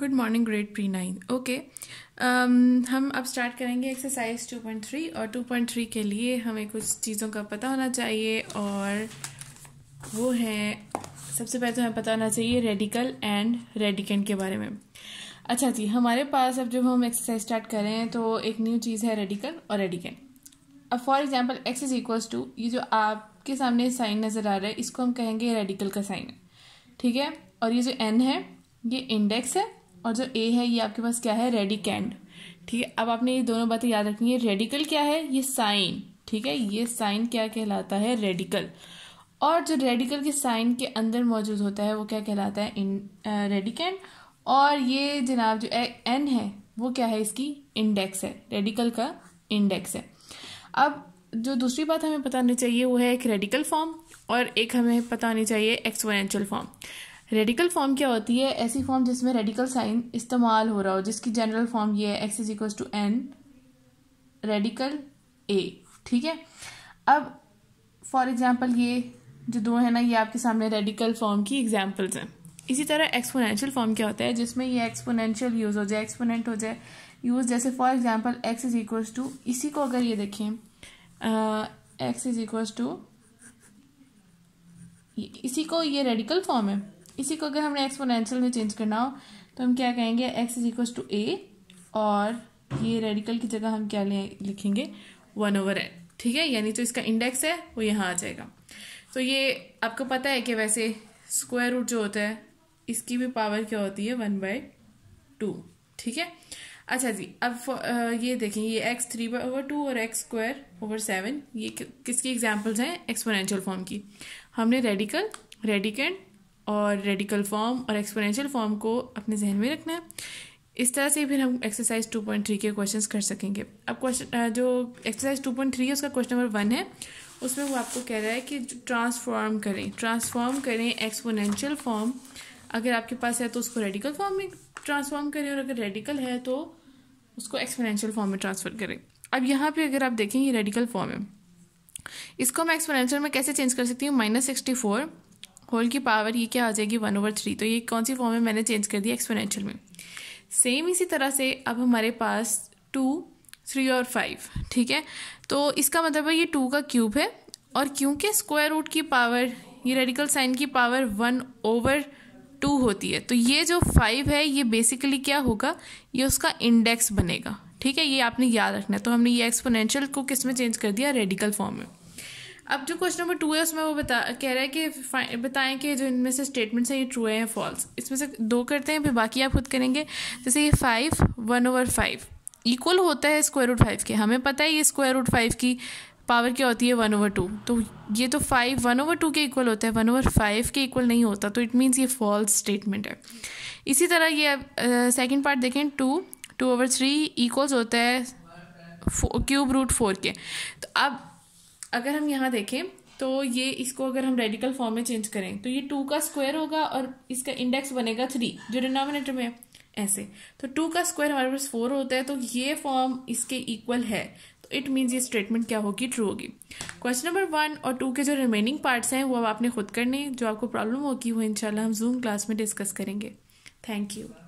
good morning great pre nine okay हम अब start करेंगे एक्सरसाइज 2.3 और 2.3 के लिए हमें कुछ चीज़ों का पता होना चाहिए और वो है सबसे पहले तो हमें पता होना चाहिए रेडिकल एंड रेडिकेंट के बारे में अच्छा जी हमारे पास अब जब हम एक्सरसाइज स्टार्ट करें तो एक न्यू चीज़ है रेडिकल और रेडिकेंट अब for example x is equals to ये जो आपके सामने साइन नज़र आ रहा है इसको हम कहेंगे रेडिकल का साइन ठीक है और ये जो एन है ये इंडेक्स है और जो ए है ये आपके पास क्या है रेडिकेंड ठीक है अब आपने ये दोनों बातें याद रखनी है रेडिकल क्या है ये साइन ठीक है ये साइन क्या कहलाता है रेडिकल और जो रेडिकल के साइन के अंदर मौजूद होता है वो क्या कहलाता है इन रेडिकेंड और ये जनाब जो एन है वो क्या है इसकी इंडेक्स है रेडिकल का इंडेक्स है अब जो दूसरी बात हमें पता होनी चाहिए वो है एक रेडिकल फॉर्म और एक हमें पता होनी चाहिए एक्सपोनेंशियल फॉर्म रेडिकल फॉर्म क्या होती है ऐसी फॉर्म जिसमें रेडिकल साइन इस्तेमाल हो रहा हो जिसकी जनरल फॉर्म ये है x is equal to n radical a ठीक है अब फॉर एग्जाम्पल ये जो दो है ना ये आपके सामने रेडिकल फॉर्म की एग्जाम्पल्स हैं इसी तरह एक्सपोनेंशियल फॉर्म क्या होता है जिसमें ये एक्सपोनेंशियल यूज़ हो जाए एक्सपोनेंट हो जाए यूज़ जैसे for example x is equal to इसी को अगर ये देखें एक्स इज इक्वल टू इसी को ये रेडिकल फॉर्म है इसी को अगर हमने एक्सपोनेंशियल में चेंज करना हो तो हम क्या कहेंगे x is equal to a और ये रेडिकल की जगह हम क्या लिखेंगे वन ओवर एन ठीक है यानी जो तो इसका इंडेक्स है वो यहाँ आ जाएगा तो ये आपको पता है कि वैसे स्क्वायर रूट जो होता है इसकी भी पावर क्या होती है वन बाय टू ठीक है अच्छा जी अब ये देखें ये x three by over two और एक्स स्क्वायर ओवर सेवन ये किसकी एग्जाम्पल्स हैं एक्सपोनेंशियल फॉर्म की हमने रेडिकल रेडिकेंट और रेडिकल फॉर्म और एक्सपोनेंशियल फॉर्म को अपने जहन में रखना है इस तरह से फिर हम एक्सरसाइज 2.3 के क्वेश्चंस कर सकेंगे अब क्वेश्चन जो एक्सरसाइज 2.3 है उसका क्वेश्चन नंबर वन है उसमें वो आपको कह रहा है कि ट्रांसफॉर्म करें ट्रांसफॉर्म करें एक्सपोनेंशियल फॉर्म अगर आपके पास है तो उसको रेडिकल फॉर्म में ट्रांसफॉर्म करें और अगर रेडिकल है तो उसको एक्सपोनेंशियल फॉर्म में ट्रांसफर करें अब यहाँ पे अगर आप देखें ये रेडिकल फॉर्म है इसको हम एक्सपोनेंशियल में कैसे चेंज कर सकती हूँ माइनस सिक्सटी फोर होल की पावर ये क्या आ जाएगी वन ओवर थ्री तो ये कौन सी फॉर्म में मैंने चेंज कर दी एक्सपोनेंशियल में सेम इसी तरह से अब हमारे पास टू थ्री और फाइव ठीक है तो इसका मतलब है ये टू का क्यूब है और क्योंकि स्क्वायर रूट की पावर ये रेडिकल साइन की पावर वन ओवर टू होती है तो ये जो फाइव है ये बेसिकली क्या होगा ये उसका इंडेक्स बनेगा ठीक है ये आपने याद रखना है तो हमने ये एक्सपोनेंशियल को किस में चेंज कर दिया रेडिकल फॉर्म में अब जो क्वेश्चन नंबर टू है उसमें वो बता कह रहा है कि बताएं कि जो इनमें से स्टेटमेंट्स हैं ये ट्रू है या फॉल्स इसमें से दो करते हैं फिर बाकी आप खुद करेंगे जैसे ये five one over five equal होता है स्क्वायर रूट फाइव के हमें पता है ये स्क्वायर रूट फाइव की पावर क्या होती है वन ओवर टू तो ये तो फाइव वन ओवर टू के इक्वल होता है वन ओवर फाइव के इक्वल नहीं होता तो इट मीन्स ये फॉल्स स्टेटमेंट है इसी तरह ये सेकेंड पार्ट देखें two two over three equals होता है क्यूब रूट फोर के तो अब अगर हम यहाँ देखें तो ये इसको अगर हम रेडिकल फॉर्म में चेंज करें तो ये टू का स्क्वायर होगा और इसका इंडेक्स बनेगा थ्री जो डिनोमिनेटर में है ऐसे तो टू का स्क्वायर हमारे पास फोर होता है तो ये फॉर्म इसके इक्वल है तो इट मीन्स ये स्टेटमेंट क्या होगी ट्रू होगी क्वेश्चन नंबर वन और टू के जो रिमेनिंग पार्ट्स हैं वो अब आपने खुद करने जो आपको प्रॉब्लम होगी वो इनशाला हम जूम क्लास में डिस्कस करेंगे थैंक यू